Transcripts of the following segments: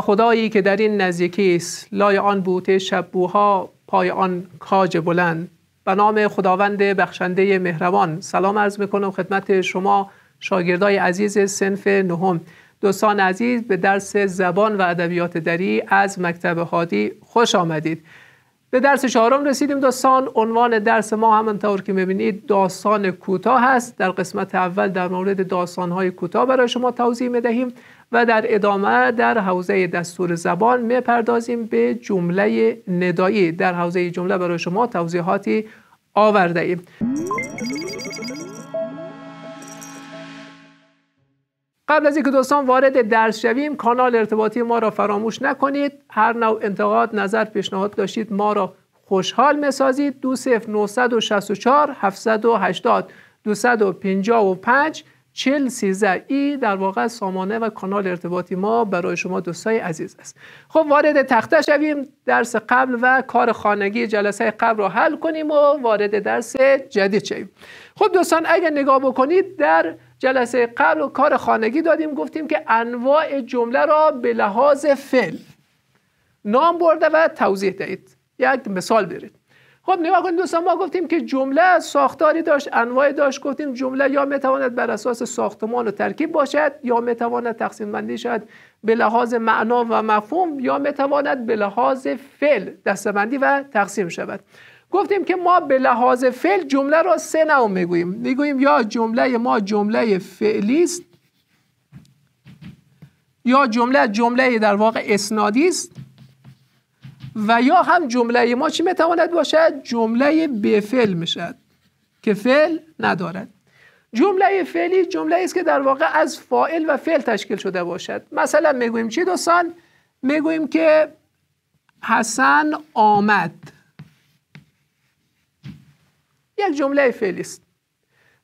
خدایی که در این نزدیکی است لای آن بوته شبوها پای آن کاج بلند به نام خداوند بخشنده مهربان سلام عرض میکنم خدمت شما شاگردای عزیز سنف نهم دوستان عزیز به درس زبان و ادبیات دری از مکتب هادی خوش آمدید به درس چهارم رسیدیم دوستان عنوان درس ما همانطور که میبینید داستان کوتاه هست در قسمت اول در مورد داستانهای کوتاه برای شما توضیح میدهیم و در ادامه در حوزه دستور زبان میپردازیم به جمله ندایی در حوزه جمله برای شما توضیحاتی آورده ایم قبل از اینکه دوستان وارد درس شویم کانال ارتباطی ما را فراموش نکنید هر نوع انتقاد نظر پیشنهاد داشتید ما را خوشحال میسازید پنجاه و پنج، چل سیزه ای در واقع سامانه و کانال ارتباطی ما برای شما دوستای عزیز است خب وارد تخته شویم درس قبل و کار خانگی جلسه قبل رو حل کنیم و وارد درس جدید شویم خب دوستان اگر نگاه بکنید در جلسه قبل و کار خانگی دادیم گفتیم که انواع جمله را به لحاظ فعل نام برده و توضیح دهید یک مثال برید خب نگاه کنید دوستان ما گفتیم که جمله ساختاری داشت انواع داشت گفتیم جمله یا میتواند بر اساس ساختمان و ترکیب باشد یا میتواند تقسیم بندی شود به لحاظ معنا و مفهوم یا میتواند به لحاظ فعل دستبندی و تقسیم شود گفتیم که ما به لحاظ فعل جمله را سه نوع میگوییم میگوییم یا جمله ما جمله فعلی است یا جمله جمله در واقع اسنادی است و یا هم جمله ما چی میتواند باشد جمله به فعل میشد که فعل ندارد جمله فعلی جمله است که در واقع از فاعل و فعل تشکیل شده باشد مثلا میگویم چی دوستان میگوییم که حسن آمد یک جمله فعلی است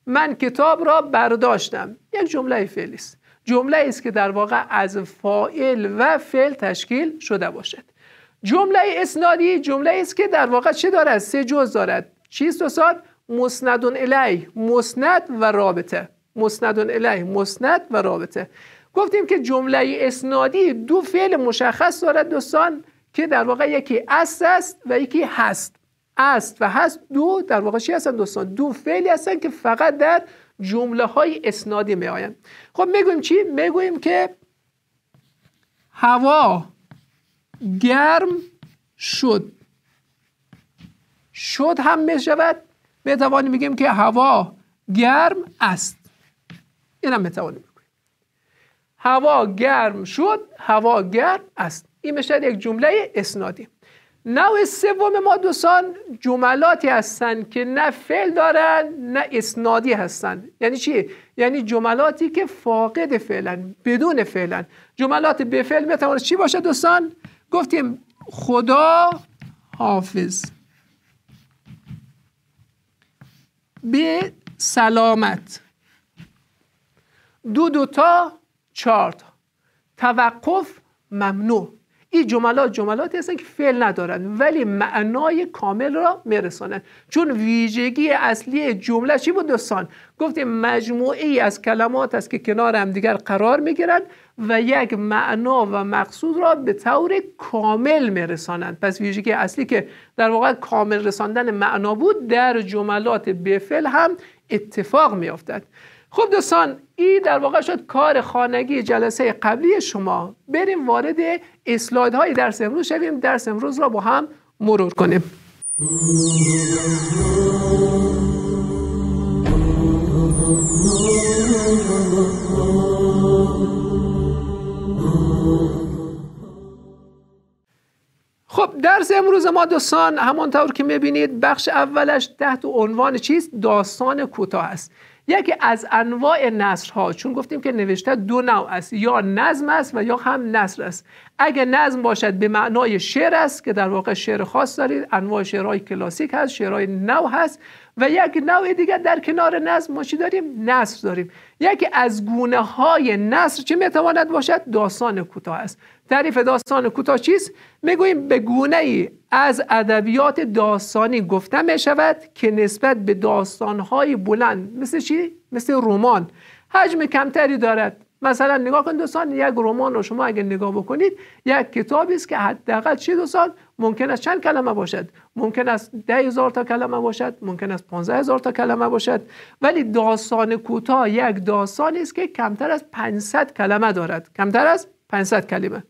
من کتاب را برداشتم یک جمله فعلی است جمله است که در واقع از فاعل و فعل تشکیل شده باشد جمله اسنادی جمله است که در واقع چه دارد سه جز دارد چیست استاد مسندون الی، مسند و رابطه مسندون الی مسند و رابطه گفتیم که جمله اسنادی دو فعل مشخص دارد دوستان که در واقع یکی است است و یکی هست است و هست دو در واقع چی هستن دوستان دو فعلی هستند که فقط در جمله های اسنادی می خب میگویم چی میگوییم که هوا گرم شد شد هم می توانیم بگیم که هوا گرم است این هم بگیم هوا گرم شد هوا گرم است این یک جمله اسنادی نوع سوم ما دوستان جملاتی هستند که نه فعل دارن نه اسنادی هستند یعنی چی یعنی جملاتی که فاقد فعلا بدون فعلا جملات به فعل چی باشه دوستان گفتیم خدا حافظ به سلامت دو دوتا چارت توقف ممنوع این جملات جملاتی هستن که فعل ندارن ولی معنای کامل را میرسانند چون ویژگی اصلی جمله چی بود دوستان گفتیم مجموعه ای از کلمات است که کنار هم دیگر قرار میگیرند و یک معنا و مقصود را به طور کامل میرسانند پس ویژگی اصلی که در واقع کامل رساندن معنا بود در جملات بفل هم اتفاق میافتد خب دوستان این در واقع شد کار خانگی جلسه قبلی شما بریم وارد های درس امروز شویم درس امروز را با هم مرور کنیم خب درس امروز ما دوستان همانطور که میبینید بخش اولش تحت عنوان چیست داستان کوتاه است یکی از انواع نصرها چون گفتیم که نوشته دو نوع است یا نظم است و یا هم نصر است اگه نظم باشد به معنای شعر است که در واقع شعر خاص دارید انواع شعرهای کلاسیک هست شعرهای نو هست و یک نوع دیگر در کنار نظم ما داریم نصر داریم یکی از گونه های نصر چه میتواند باشد داستان کوتاه است تعریف داستان کوتاه چیست میگوییم به گونه ای از ادبیات داستانی گفته می شود که نسبت به داستانهای بلند مثل چی مثل رمان حجم کمتری دارد مثلا نگاه کن دوستان یک رمان رو شما اگه نگاه بکنید یک کتابی است که حداقل چه دوستان ممکن است چند کلمه باشد ممکن است ده هزار تا کلمه باشد ممکن است 15 هزار تا کلمه باشد ولی داستان کوتاه یک داستان است که کمتر از 500 کلمه دارد کمتر از 500 کلمه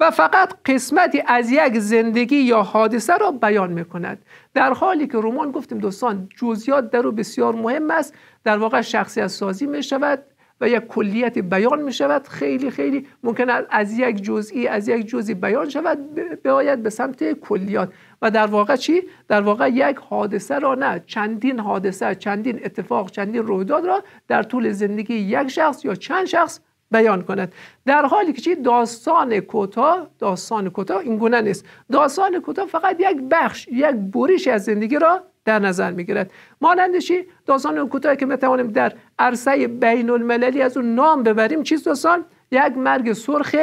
و فقط قسمتی از یک زندگی یا حادثه را بیان میکند در حالی که رمان گفتیم دوستان جزئیات در او بسیار مهم است در واقع شخصیت سازی می شود و یک کلیت بیان می شود خیلی خیلی ممکن از یک جزئی از یک جزئی بیان شود باید به سمت کلیات و در واقع چی در واقع یک حادثه را نه چندین حادثه چندین اتفاق چندین رویداد را در طول زندگی یک شخص یا چند شخص بیان کند در حالی که چی داستان کوتاه داستان کوتاه این گونه نیست داستان کوتاه فقط یک بخش یک بریش از زندگی را در نظر می گیرد مانندشی داستان کوتاهی که میتوانیم در عرصه بین المللی از اون نام ببریم چیز داستان یک مرگ سرخ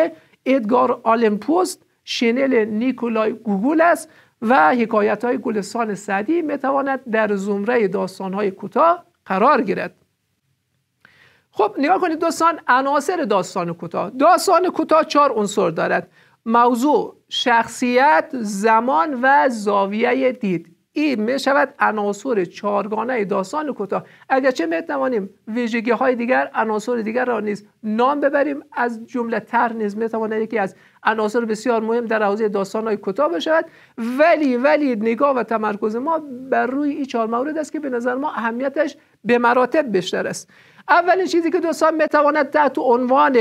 ادگار آلمپوست شنل نیکولای گوگول است و حکایت های گلستان سعدی میتواند در زمره داستان های کوتاه قرار گیرد خب نگاه کنید دوستان عناصر داستان کوتاه داستان کوتاه چهار عنصر دارد موضوع شخصیت زمان و زاویه دید این می شود عناصر چهارگانه داستان کوتاه اگرچه می توانیم ویژگی های دیگر عناصر دیگر را نیز نام ببریم از جمله تر نیز می تواند یکی از عناصر بسیار مهم در حوزه داستان های کوتاه بشود ولی ولی نگاه و تمرکز ما بر روی این چهار مورد است که به نظر ما اهمیتش به مراتب بیشتر است اولین چیزی که دوستان میتواند تحت عنوان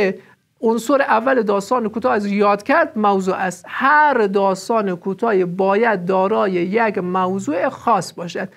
عنصر اول داستان کوتاه از یاد کرد موضوع است هر داستان کوتاه باید دارای یک موضوع خاص باشد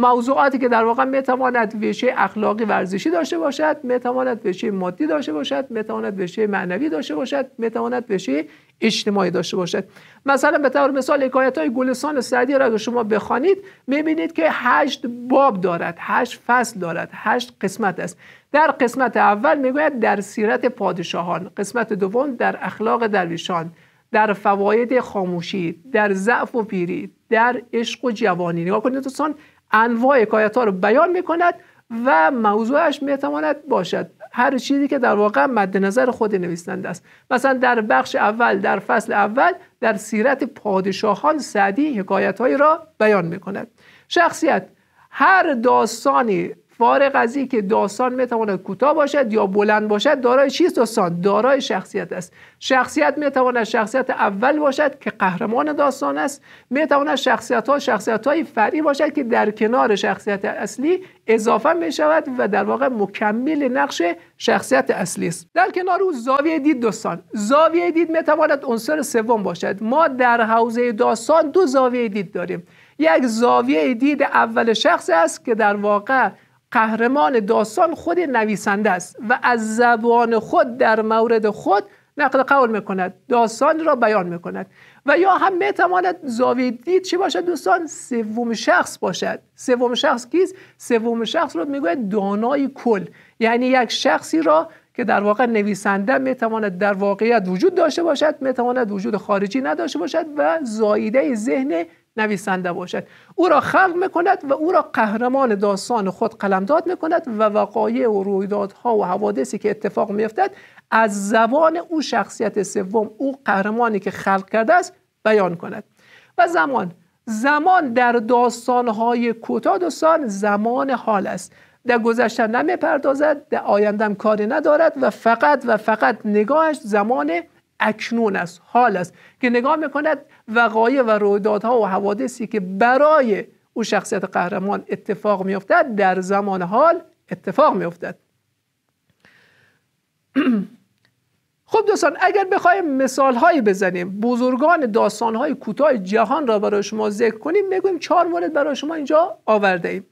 موضوعاتی که در واقع میتواند ویژه اخلاقی ورزشی داشته باشد میتواند ویژه مادی داشته باشد میتواند ویژه معنوی داشته باشد میتواند ویژه اجتماعی داشته باشد مثلا به طور مثال حکایت های گلستان سعدی را شما بخوانید میبینید که هشت باب دارد هشت فصل دارد هشت قسمت است در قسمت اول میگوید در سیرت پادشاهان قسمت دوم در اخلاق درویشان در فواید خاموشی در ضعف و پیری در عشق و جوانی نگاه کنید دوستان انواع حکایت ها رو بیان میکند و موضوعش میتواند باشد هر چیزی که در واقع مد نظر خود نویسنده است مثلا در بخش اول در فصل اول در سیرت پادشاهان سعدی حکایت را بیان کند. شخصیت هر داستانی فارغ از که داستان میتواند کوتاه باشد یا بلند باشد دارای چیست داستان دارای شخصیت است شخصیت میتواند شخصیت اول باشد که قهرمان داستان است میتواند شخصیت ها شخصیت های فرعی باشد که در کنار شخصیت اصلی اضافه می شود و در واقع مکمل نقش شخصیت اصلی است در کنار او زاویه دید داستان زاویه دید میتواند عنصر سوم باشد ما در حوزه داستان دو زاویه دید داریم یک زاویه دید اول شخص است که در واقع قهرمان داستان خود نویسنده است و از زبان خود در مورد خود نقل قول میکند داستان را بیان میکند و یا هم میتواند زاویه دید باشد دوستان سوم شخص باشد سوم شخص کیست سوم شخص را میگوید دانای کل یعنی یک شخصی را که در واقع نویسنده میتواند در واقعیت وجود داشته باشد میتواند وجود خارجی نداشته باشد و زایده ذهن نویسنده باشد او را خلق میکند و او را قهرمان داستان خود قلمداد میکند و وقایع و رویدادها و حوادثی که اتفاق میافتد از زبان او شخصیت سوم او قهرمانی که خلق کرده است بیان کند و زمان زمان در داستانهای کوتاه داستان زمان حال است در گذشته نمیپردازد در آیندم کاری ندارد و فقط و فقط نگاهش زمان اکنون است حال است که نگاه میکند وقایع و رویدادها و حوادثی که برای او شخصیت قهرمان اتفاق میافتد در زمان حال اتفاق میافتد خب دوستان اگر بخوایم مثال هایی بزنیم بزرگان داستان های کوتاه جهان را برای شما ذکر کنیم میگویم چهار مورد برای شما اینجا آورده ایم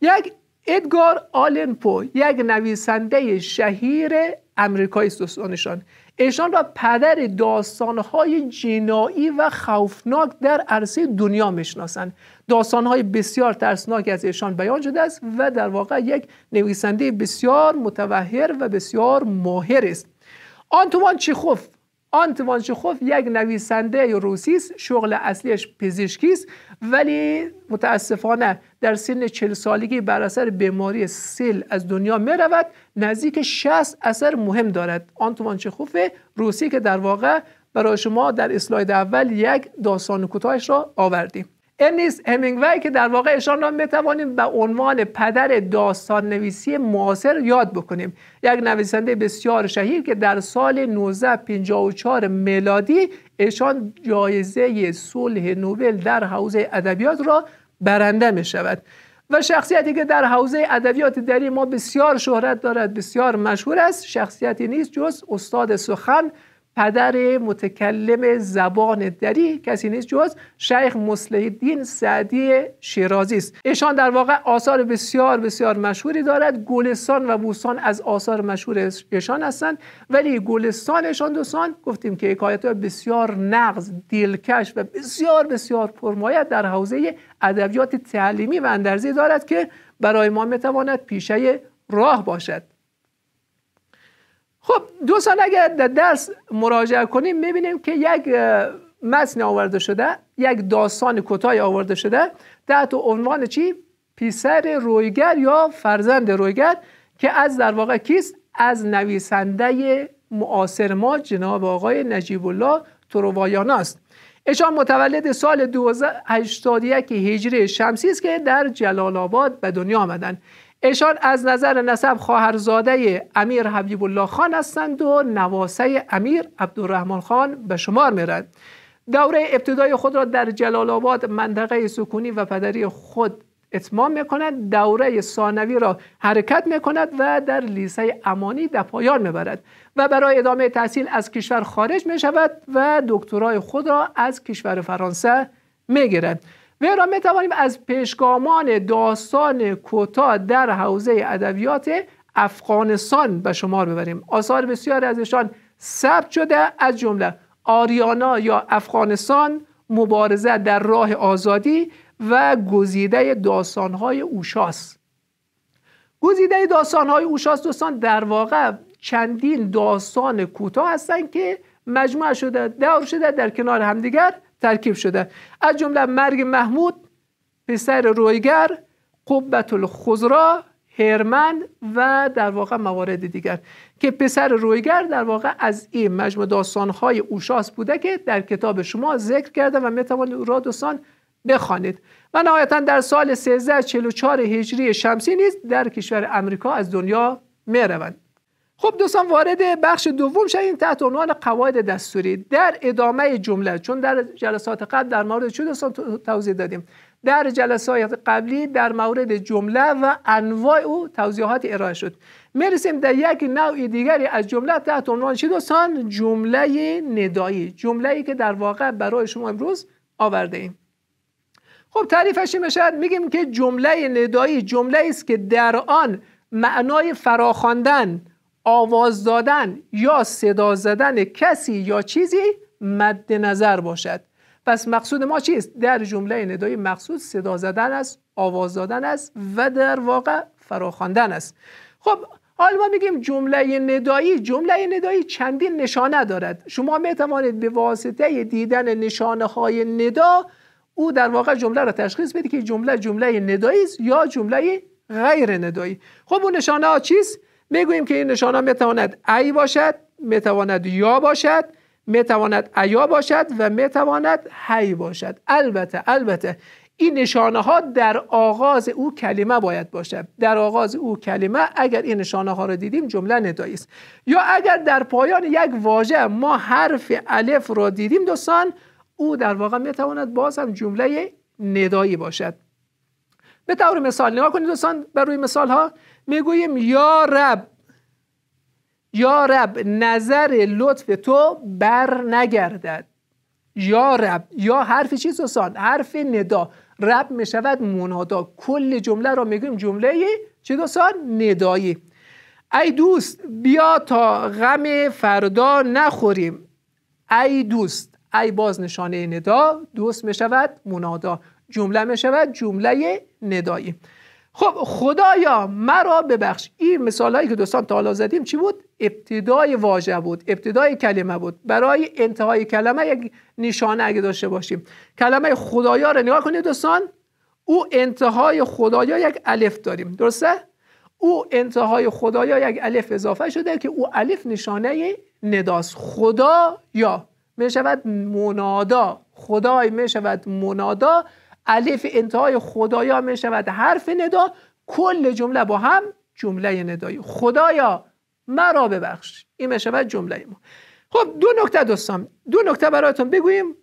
یک ادگار آلن پو یک نویسنده شهیر امریکای دوستانشان ایشان را پدر داستانهای جنایی و خوفناک در عرصه دنیا میشناسند داستانهای بسیار ترسناک از ایشان بیان شده است و در واقع یک نویسنده بسیار متوهر و بسیار ماهر است آنتوان چخوف آنتوان چخوف یک نویسنده روسی است شغل اصلیش پزشکی است ولی متاسفانه در سن 40 سالگی بر اثر بیماری سل از دنیا میرود نزدیک 60 اثر مهم دارد آنتوان چخوف روسی که در واقع برای شما در اسلاید اول یک داستان کوتاهش را آوردیم ارنیس همینگوی که در واقع ایشان را میتوانیم به عنوان پدر داستان نویسی معاصر یاد بکنیم یک نویسنده بسیار شهیر که در سال 1954 میلادی اشان جایزه صلح نوبل در حوزه ادبیات را برنده می شود و شخصیتی که در حوزه ادبیات دری ما بسیار شهرت دارد بسیار مشهور است شخصیتی نیست جز استاد سخن پدر متکلم زبان دری کسی نیست جز شیخ مصلح الدین سعدی شیرازی است ایشان در واقع آثار بسیار بسیار مشهوری دارد گلستان و بوستان از آثار مشهور ایشان هستند ولی گلستان ایشان دوستان گفتیم که حکایت بسیار نقض دلکش و بسیار بسیار پرمایه در حوزه ادبیات تعلیمی و اندرزی دارد که برای ما میتواند پیشه راه باشد خب دو سال اگر در درس مراجعه کنیم میبینیم که یک متن آورده شده یک داستان کوتاه آورده شده تحت عنوان چی پسر رویگر یا فرزند رویگر که از در واقع کیست از نویسنده معاصر ما جناب آقای نجیب الله تروایان است ایشان متولد سال 281 هجری شمسی است که در جلال آباد به دنیا آمدند ایشان از نظر نسب خواهرزاده امیر حبیب الله خان هستند و نواسه امیر عبدالرحمن خان به شمار میرند دوره ابتدای خود را در جلال آباد منطقه سکونی و پدری خود اتمام میکند دوره ثانوی را حرکت میکند و در لیسه امانی در پایان میبرد و برای ادامه تحصیل از کشور خارج می و دکترای خود را از کشور فرانسه میگیرد و میتوانیم می از پیشگامان داستان کوتاه در حوزه ادبیات افغانستان به شمار ببریم آثار بسیاری از ایشان ثبت شده از جمله آریانا یا افغانستان مبارزه در راه آزادی و گزیده داستانهای اوشاس گزیده داستانهای اوشاس دوستان در واقع چندین داستان کوتاه هستند که مجموع شده دور شده در کنار همدیگر ترکیب شده از جمله مرگ محمود پسر رویگر قبت الخزرا هرمن و در واقع موارد دیگر که پسر رویگر در واقع از این مجموع داستانهای اوشاس بوده که در کتاب شما ذکر کرده و میتوانید را دوستان بخوانید و نهایتا در سال 1344 هجری شمسی نیز در کشور امریکا از دنیا میروند خب دوستان وارد بخش دوم شدیم تحت عنوان قواعد دستوری در ادامه جمله چون در جلسات قبل در مورد چه دوستان توضیح دادیم در جلسات قبلی در مورد جمله و انواع او توضیحات ارائه شد میرسیم در یک نوع دیگری از جمله تحت عنوان چی دوستان جمله ندایی جمله ای که در واقع برای شما امروز آورده ایم خب تعریفش میشه میگیم که جمله ندایی جمله است که در آن معنای فراخواندن آواز دادن یا صدا زدن کسی یا چیزی مد نظر باشد پس مقصود ما چیست در جمله ندایی مقصود صدا زدن است آواز دادن است و در واقع فراخواندن است خب حال ما میگیم جمله ندایی جمله ندایی چندین نشانه دارد شما میتوانید به واسطه دیدن نشانه های ندا او در واقع جمله را تشخیص بده که جمله جمله ندایی است یا جمله غیر ندایی خب اون نشانه ها چیست میگوییم که این نشان ها میتواند ای باشد میتواند یا باشد میتواند ایا باشد و میتواند هی باشد البته البته این نشانه ها در آغاز او کلمه باید باشد در آغاز او کلمه اگر این نشانه ها رو دیدیم جمله ندایی است یا اگر در پایان یک واژه ما حرف الف را دیدیم دوستان او در واقع میتواند باز هم جمله ندایی باشد به طور مثال نگاه کنید دوستان بر روی مثال ها میگوییم یا رب یا رب نظر لطف تو بر نگردد یا رب یا حرف چیز دوستان حرف ندا رب میشود منادا کل جمله را میگویم جمله چه دوستان ندایی ای دوست بیا تا غم فردا نخوریم ای دوست ای باز نشانه ندا دوست میشود منادا جمله میشود جمله ندایی خب خدایا مرا ببخش این مثال هایی که دوستان تالا زدیم چی بود ابتدای واژه بود ابتدای کلمه بود برای انتهای کلمه یک نشانه اگه داشته باشیم کلمه خدایا رو نگاه کنید دوستان او انتهای خدایا یک الف داریم درسته او انتهای خدایا یک الف اضافه شده که او الف نشانه نداست خدا یا می شود منادا خدای می شود منادا الف انتهای خدایا می شود حرف ندا کل جمله با هم جمله ندایی خدایا مرا ببخش این می شود جمله ما خب دو نکته دوستان دو نکته براتون بگوییم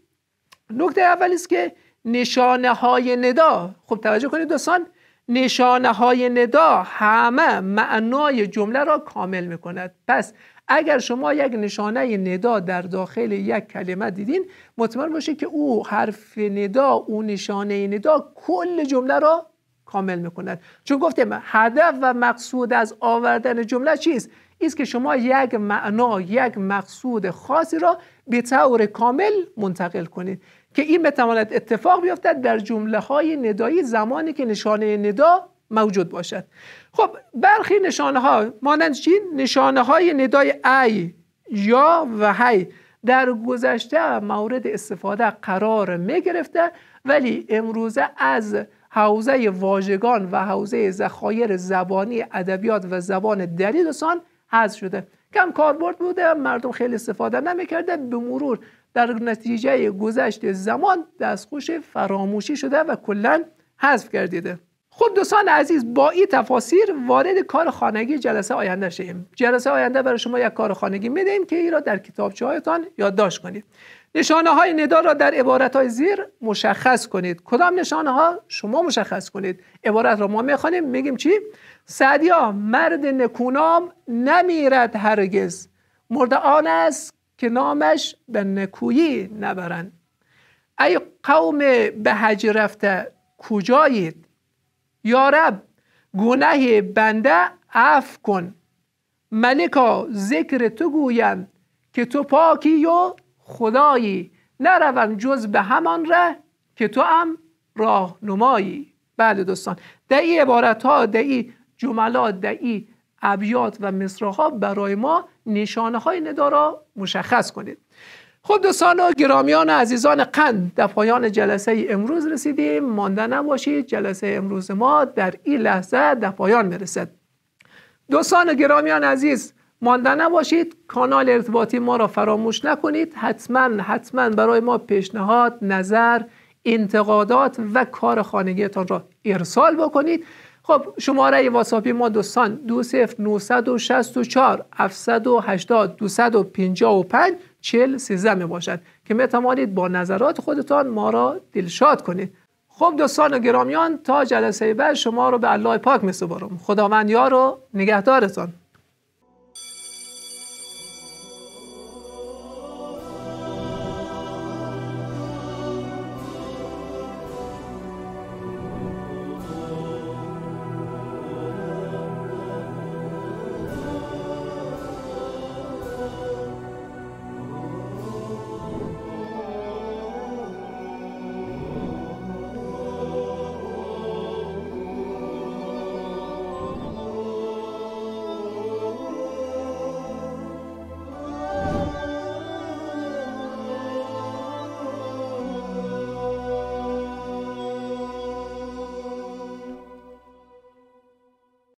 نکته اول است که نشانه های ندا خب توجه کنید دوستان نشانه های ندا همه معنای جمله را کامل میکند کند پس اگر شما یک نشانه ندا در داخل یک کلمه دیدین مطمئن باشه که او حرف ندا او نشانه ندا کل جمله را کامل میکند چون گفتیم هدف و مقصود از آوردن جمله چیست ایست که شما یک معنا یک مقصود خاصی را به طور کامل منتقل کنید که این بتواند اتفاق بیفتد در جمله های ندایی زمانی که نشانه ندا موجود باشد خب برخی نشانه ها مانند چی نشانه های ندای ای یا و هی در گذشته مورد استفاده قرار می گرفته ولی امروزه از حوزه واژگان و حوزه ذخایر زبانی ادبیات و زبان دری حذف شده کم کاربرد بوده مردم خیلی استفاده نمیکرده به مرور در نتیجه گذشت زمان دستخوش فراموشی شده و کلا حذف گردیده خب دوستان عزیز با این تفاصیر وارد کار خانگی جلسه آینده شیم جلسه آینده برای شما یک کار خانگی میدهیم که این را در کتابچه هایتان یادداشت کنید نشانه های ندا را در عبارت های زیر مشخص کنید کدام نشانه ها شما مشخص کنید عبارت را ما میخوانیم میگیم چی سعدیا مرد نکونام نمیرد هرگز مرد آن است که نامش به نکویی نبرند ای قوم به حج رفته کجایید یارب گناه بنده عف کن ملکا ذکر تو گویم که تو پاکی و خدایی نروم جز به همان ره که تو هم راهنمایی بله دوستان در این عبارت ها در این جملات در ای ابیات و مصرها برای ما نشانه های ندارا مشخص کنید خب دوستان و گرامیان و عزیزان قند در پایان جلسه امروز رسیدیم مانده نباشید جلسه امروز ما در این لحظه در پایان میرسد دوستان و گرامیان عزیز مانده نباشید کانال ارتباطی ما را فراموش نکنید حتما حتما برای ما پیشنهاد نظر انتقادات و کار خانگیتان را ارسال بکنید خب شماره واتساپی ما دوستان 20964 780 255 چل سیزه باشد که می توانید با نظرات خودتان ما را دلشاد کنید خب دوستان و گرامیان تا جلسه بعد شما رو به الله پاک می سپارم خداوند یار و نگهدارتان